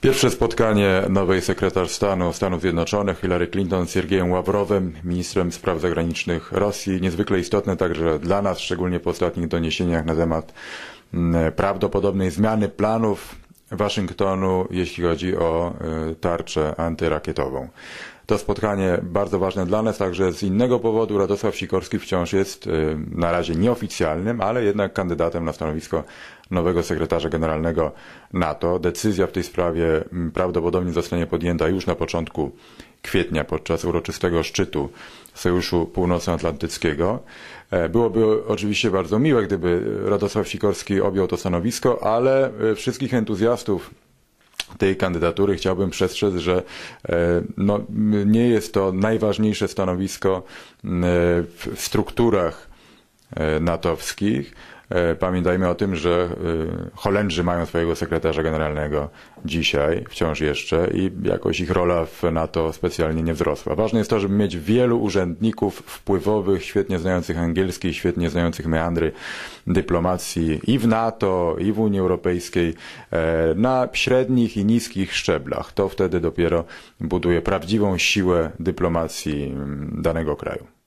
Pierwsze spotkanie nowej sekretarz stanu Stanów Zjednoczonych Hillary Clinton z Siergiejem Ławrowem, ministrem spraw zagranicznych Rosji, niezwykle istotne także dla nas, szczególnie po ostatnich doniesieniach na temat mm, prawdopodobnej zmiany planów Waszyngtonu, jeśli chodzi o y, tarczę antyrakietową. To spotkanie bardzo ważne dla nas, także z innego powodu Radosław Sikorski wciąż jest y, na razie nieoficjalnym, ale jednak kandydatem na stanowisko nowego sekretarza generalnego NATO. Decyzja w tej sprawie mm, prawdopodobnie zostanie podjęta już na początku kwietnia podczas uroczystego szczytu Sojuszu Północnoatlantyckiego. E, byłoby oczywiście bardzo miłe, gdyby Radosław Sikorski objął to stanowisko, ale y, wszystkich entuzjastów tej kandydatury chciałbym przestrzec, że e, no, nie jest to najważniejsze stanowisko e, w strukturach E, natowskich. E, pamiętajmy o tym, że e, Holendrzy mają swojego sekretarza generalnego dzisiaj, wciąż jeszcze, i jakoś ich rola w NATO specjalnie nie wzrosła. Ważne jest to, żeby mieć wielu urzędników wpływowych, świetnie znających angielski, świetnie znających meandry dyplomacji i w NATO, i w Unii Europejskiej, na średnich i niskich szczeblach. To wtedy dopiero buduje prawdziwą siłę dyplomacji danego kraju.